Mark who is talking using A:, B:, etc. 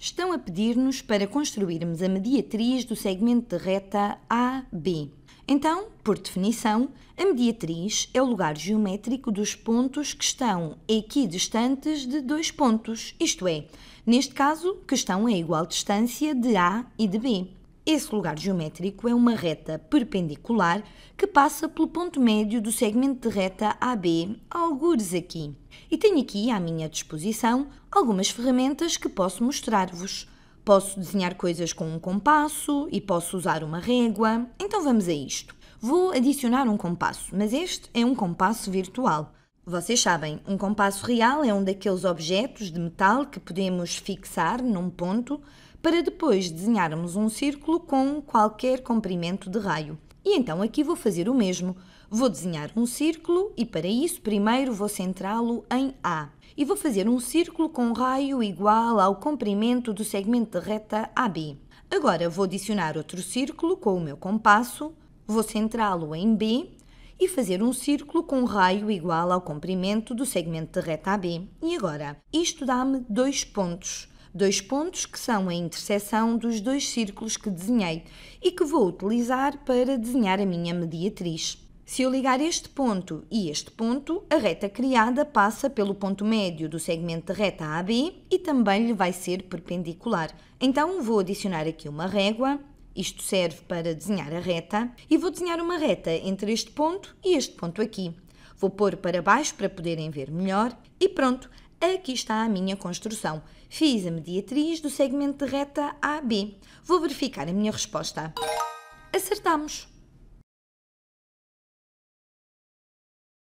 A: estão a pedir-nos para construirmos a mediatriz do segmento de reta AB. Então, por definição, a mediatriz é o lugar geométrico dos pontos que estão equidistantes de dois pontos, isto é, neste caso, que estão a igual distância de A e de B. Esse lugar geométrico é uma reta perpendicular que passa pelo ponto médio do segmento de reta AB, algures aqui. E tenho aqui à minha disposição algumas ferramentas que posso mostrar-vos. Posso desenhar coisas com um compasso e posso usar uma régua. Então vamos a isto. Vou adicionar um compasso, mas este é um compasso virtual. Vocês sabem, um compasso real é um daqueles objetos de metal que podemos fixar num ponto para depois desenharmos um círculo com qualquer comprimento de raio. E então aqui vou fazer o mesmo. Vou desenhar um círculo e para isso primeiro vou centrá-lo em A. E vou fazer um círculo com raio igual ao comprimento do segmento de reta AB. Agora vou adicionar outro círculo com o meu compasso, vou centrá-lo em B e fazer um círculo com raio igual ao comprimento do segmento de reta AB. E agora, isto dá-me dois pontos dois pontos que são a interseção dos dois círculos que desenhei e que vou utilizar para desenhar a minha mediatriz. Se eu ligar este ponto e este ponto, a reta criada passa pelo ponto médio do segmento de reta AB e também lhe vai ser perpendicular. Então vou adicionar aqui uma régua, isto serve para desenhar a reta, e vou desenhar uma reta entre este ponto e este ponto aqui. Vou pôr para baixo para poderem ver melhor e pronto, aqui é está a minha construção. Fiz a mediatriz do segmento de reta AB. Vou verificar a minha resposta. Acertamos!